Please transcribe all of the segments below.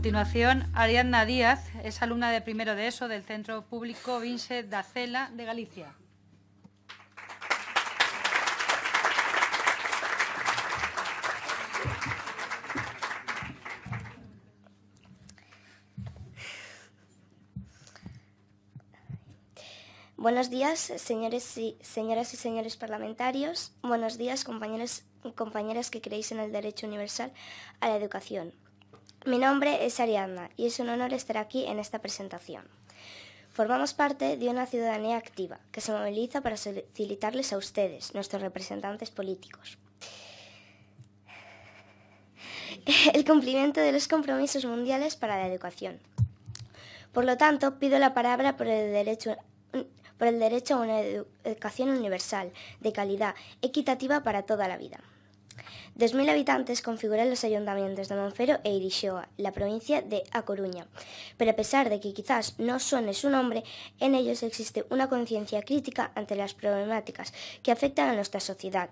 A continuación, Ariadna Díaz es alumna de primero de ESO del Centro Público Vince Dacela de Galicia. Buenos días, señores y, señoras y señores parlamentarios. Buenos días, compañeros y compañeras que creéis en el derecho universal a la educación. Mi nombre es Ariadna y es un honor estar aquí en esta presentación. Formamos parte de una ciudadanía activa que se moviliza para facilitarles a ustedes, nuestros representantes políticos, el cumplimiento de los compromisos mundiales para la educación. Por lo tanto, pido la palabra por el derecho, por el derecho a una educación universal, de calidad, equitativa para toda la vida. 2.000 habitantes configuran los ayuntamientos de Monfero e Irixoa, la provincia de A Coruña. Pero a pesar de que quizás no suene su nombre, en ellos existe una conciencia crítica ante las problemáticas que afectan a nuestra sociedad.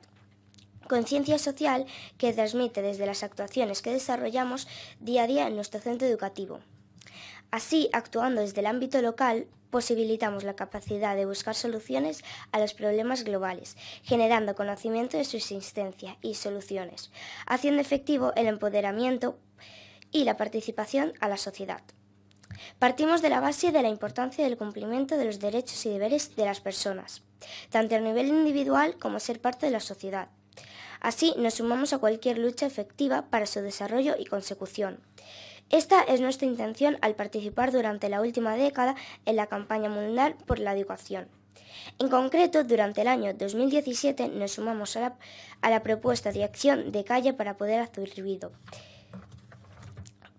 Conciencia social que transmite desde las actuaciones que desarrollamos día a día en nuestro centro educativo. Así, actuando desde el ámbito local, posibilitamos la capacidad de buscar soluciones a los problemas globales, generando conocimiento de su existencia y soluciones, haciendo efectivo el empoderamiento y la participación a la sociedad. Partimos de la base de la importancia del cumplimiento de los derechos y deberes de las personas, tanto a nivel individual como a ser parte de la sociedad. Así nos sumamos a cualquier lucha efectiva para su desarrollo y consecución. Esta es nuestra intención al participar durante la última década en la campaña mundial por la educación. En concreto, durante el año 2017 nos sumamos a la, propuesta de acción de calle para poder hacer ruido,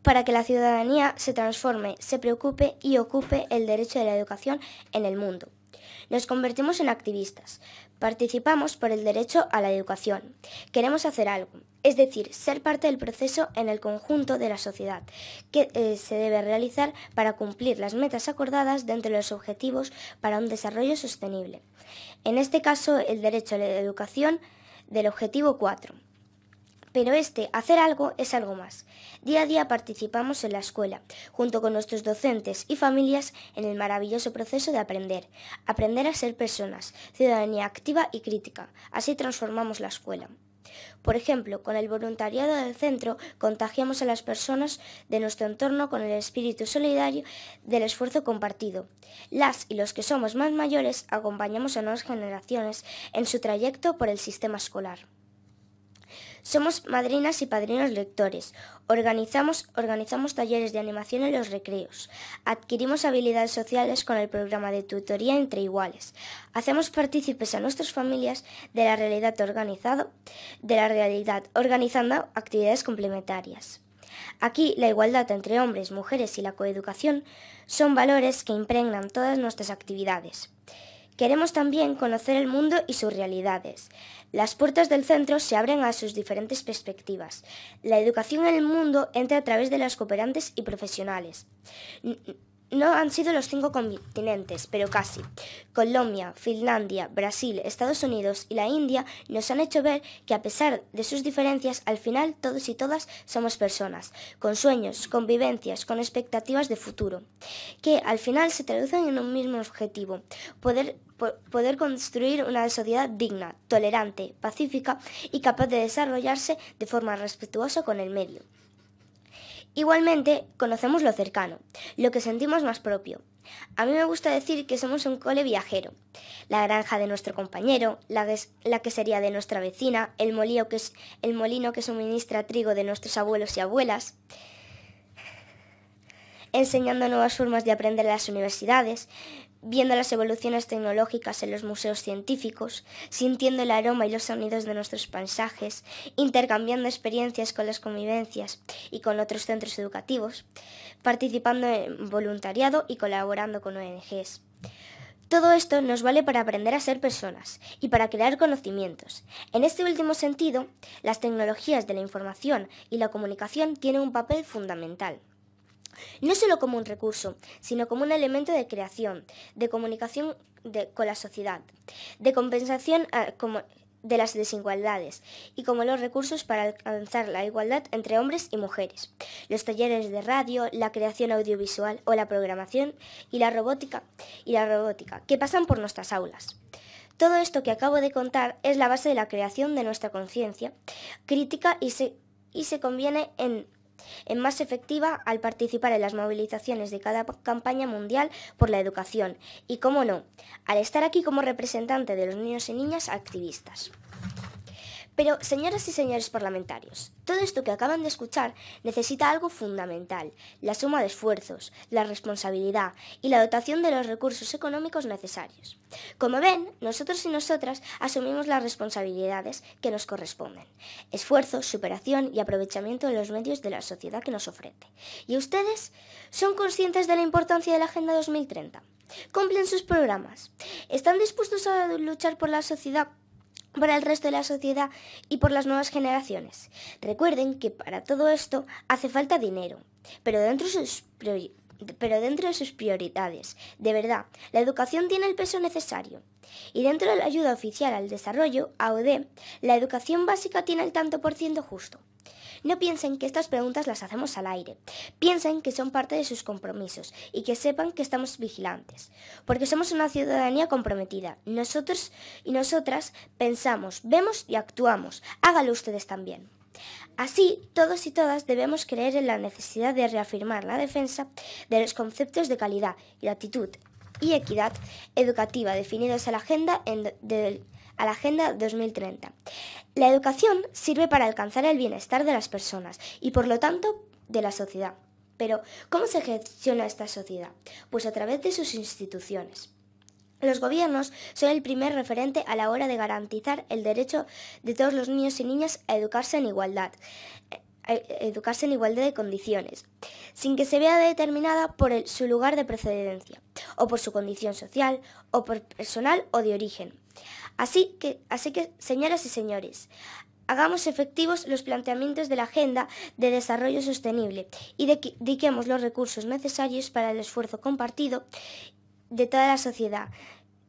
para que la ciudadanía se transforme, se preocupe y ocupe el derecho de la educación en el mundo. Nos convertimos en activistas. Participamos por el derecho a la educación. Queremos hacer algo, es decir, ser parte del proceso en el conjunto de la sociedad, que eh, se debe realizar para cumplir las metas acordadas dentro de los objetivos para un desarrollo sostenible. En este caso, el derecho a la educación del objetivo 4. Pero este hacer algo es algo más. Día a día participamos en la escuela, junto con nuestros docentes y familias, en el maravilloso proceso de aprender. Aprender a ser personas, ciudadanía activa y crítica. Así transformamos la escuela. Por ejemplo, con el voluntariado del centro contagiamos a las personas de nuestro entorno con el espíritu solidario del esfuerzo compartido. Las y los que somos más mayores acompañamos a nuevas generaciones en su trayecto por el sistema escolar. Somos madrinas y padrinos lectores. Organizamos, organizamos talleres de animación en los recreos. Adquirimos habilidades sociales con el programa de tutoría entre iguales. Hacemos partícipes a nuestras familias de la realidad de la realidad organizando actividades complementarias. Aquí la igualdad entre hombres, mujeres y la coeducación son valores que impregnan todas nuestras actividades. Queremos también conocer el mundo y sus realidades. Las puertas del centro se abren a sus diferentes perspectivas. La educación en el mundo entra a través de los cooperantes y profesionales. No han sido los cinco continentes, pero casi. Colombia, Finlandia, Brasil, Estados Unidos y la India nos han hecho ver que a pesar de sus diferencias, al final todos y todas somos personas, con sueños, con vivencias, con expectativas de futuro, que al final se traducen en un mismo objetivo, poder poder construir una sociedad digna, tolerante, pacífica y capaz de desarrollarse de forma respetuosa con el medio. Igualmente, conocemos lo cercano, lo que sentimos más propio. A mí me gusta decir que somos un cole viajero. La granja de nuestro compañero, la, la que sería de nuestra vecina, el, que, es el molino que suministra trigo de nuestros abuelos y abuelas enseñando nuevas formas de aprender en las universidades, viendo las evoluciones tecnológicas en los museos científicos, sintiendo el aroma y los sonidos de nuestros paisajes, intercambiando experiencias con las convivencias y con otros centros educativos, participando en voluntariado y colaborando con ONGs. Todo esto nos vale para aprender a ser personas y para crear conocimientos. En este último sentido, las tecnologías de la información y la comunicación tienen un papel fundamental no solo como un recurso, sino como un elemento de creación, de comunicación con la sociedad, de compensación ah, de las desigualdades y como los recursos para alcanzar la igualdad entre hombres y mujeres, los talleres de radio, la creación audiovisual o la programación y la robótica y la robótica que pasan por nuestras aulas. Todo esto que acabo de contar es la base de la creación de nuestra conciencia crítica y y se conviene en en más efectiva al participar en las movilizaciones de cada campaña mundial por la educación y, cómo no, al estar aquí como representante de los niños y niñas activistas. Pero, señoras y señores parlamentarios, todo esto que acaban de escuchar necesita algo fundamental, la suma de esfuerzos, la responsabilidad y la dotación de los recursos económicos necesarios. Como ven, nosotros y nosotras asumimos las responsabilidades que nos corresponden, esfuerzo, superación y aprovechamiento de los medios de la sociedad que nos ofrece. ¿Y ustedes son conscientes de la importancia de la Agenda 2030? Cumplen sus programas. ¿Están dispuestos a luchar por la sociedad para el resto de la sociedad y por las nuevas generaciones. Recuerden que para todo esto hace falta dinero, pero dentro de sus, pero dentro de sus prioridades, de verdad, la educación tiene el peso necesario. Y dentro de la ayuda oficial al desarrollo, AOD, la educación básica tiene el tanto por ciento justo. No piensen que estas preguntas las hacemos al aire. Piensen que son parte de sus compromisos y que sepan que estamos vigilantes, porque somos una ciudadanía comprometida. Nosotros y nosotras pensamos, vemos y actuamos. Hágalo ustedes también. Así, todos y todas debemos creer en la necesidad de reafirmar la defensa de los conceptos de calidad, gratitud y equidad educativa definidos en la agenda del a la Agenda 2030. La educación sirve para alcanzar el bienestar de las personas y por lo tanto de la sociedad. Pero, ¿cómo se gestiona esta sociedad? Pues a través de sus instituciones. Los gobiernos son el primer referente a la hora de garantizar el derecho de todos los niños y niñas a educarse en igualdad. E, educarse en igualdad de condiciones, sin que se vea determinada por su lugar de procedencia, o por su condición social, o por personal o de origen. Así que, así que señoras y señores, hagamos efectivos los planteamientos de la Agenda de Desarrollo Sostenible y dediquemos los recursos necesarios para el esfuerzo compartido de toda la sociedad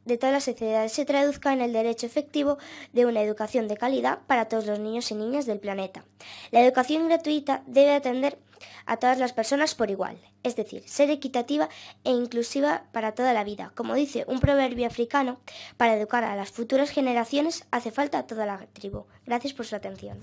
de todas las sociedades se traduzca en el derecho efectivo de una educación de calidad para todos los niños y niñas del planeta. La educación gratuita debe atender a todas las personas por igual, es decir, ser equitativa e inclusiva para toda la vida. Como dice un proverbio africano, para educar a las futuras generaciones hace falta a toda la tribu. Gracias por su atención.